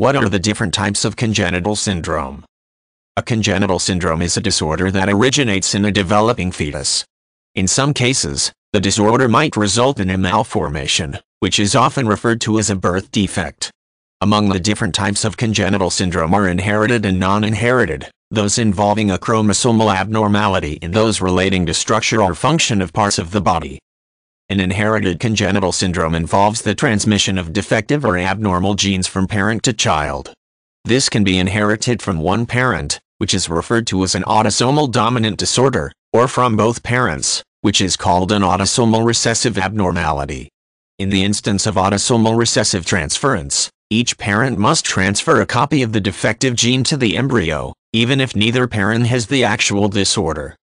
What are the different types of congenital syndrome? A congenital syndrome is a disorder that originates in a developing fetus. In some cases, the disorder might result in a malformation, which is often referred to as a birth defect. Among the different types of congenital syndrome are inherited and non-inherited, those involving a chromosomal abnormality and those relating to structure or function of parts of the body. An inherited congenital syndrome involves the transmission of defective or abnormal genes from parent to child. This can be inherited from one parent, which is referred to as an autosomal dominant disorder, or from both parents, which is called an autosomal recessive abnormality. In the instance of autosomal recessive transference, each parent must transfer a copy of the defective gene to the embryo, even if neither parent has the actual disorder.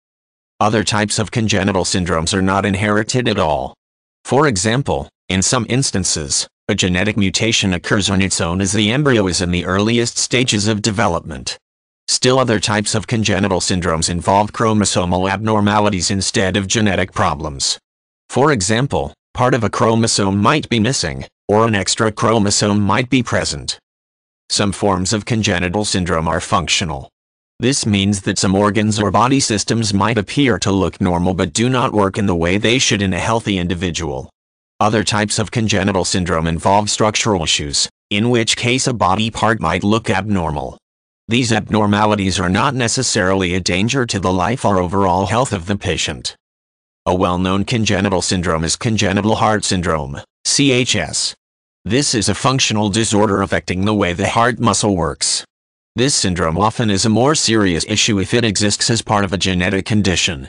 Other types of congenital syndromes are not inherited at all. For example, in some instances, a genetic mutation occurs on its own as the embryo is in the earliest stages of development. Still other types of congenital syndromes involve chromosomal abnormalities instead of genetic problems. For example, part of a chromosome might be missing, or an extra chromosome might be present. Some forms of congenital syndrome are functional, this means that some organs or body systems might appear to look normal but do not work in the way they should in a healthy individual. Other types of congenital syndrome involve structural issues, in which case a body part might look abnormal. These abnormalities are not necessarily a danger to the life or overall health of the patient. A well-known congenital syndrome is congenital heart syndrome, CHS. This is a functional disorder affecting the way the heart muscle works. This syndrome often is a more serious issue if it exists as part of a genetic condition.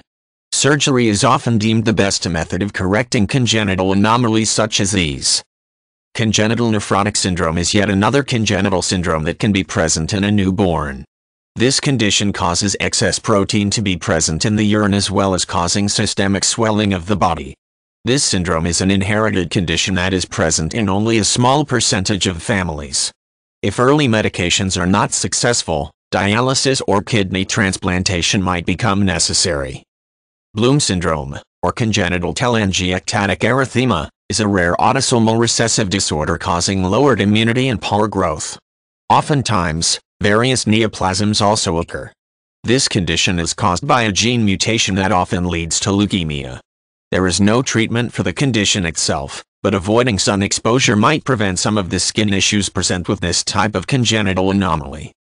Surgery is often deemed the best method of correcting congenital anomalies such as these. Congenital nephrotic syndrome is yet another congenital syndrome that can be present in a newborn. This condition causes excess protein to be present in the urine as well as causing systemic swelling of the body. This syndrome is an inherited condition that is present in only a small percentage of families. If early medications are not successful, dialysis or kidney transplantation might become necessary. Bloom syndrome, or congenital telangiectatic erythema, is a rare autosomal recessive disorder causing lowered immunity and poor growth. Oftentimes, various neoplasms also occur. This condition is caused by a gene mutation that often leads to leukemia. There is no treatment for the condition itself, but avoiding sun exposure might prevent some of the skin issues present with this type of congenital anomaly.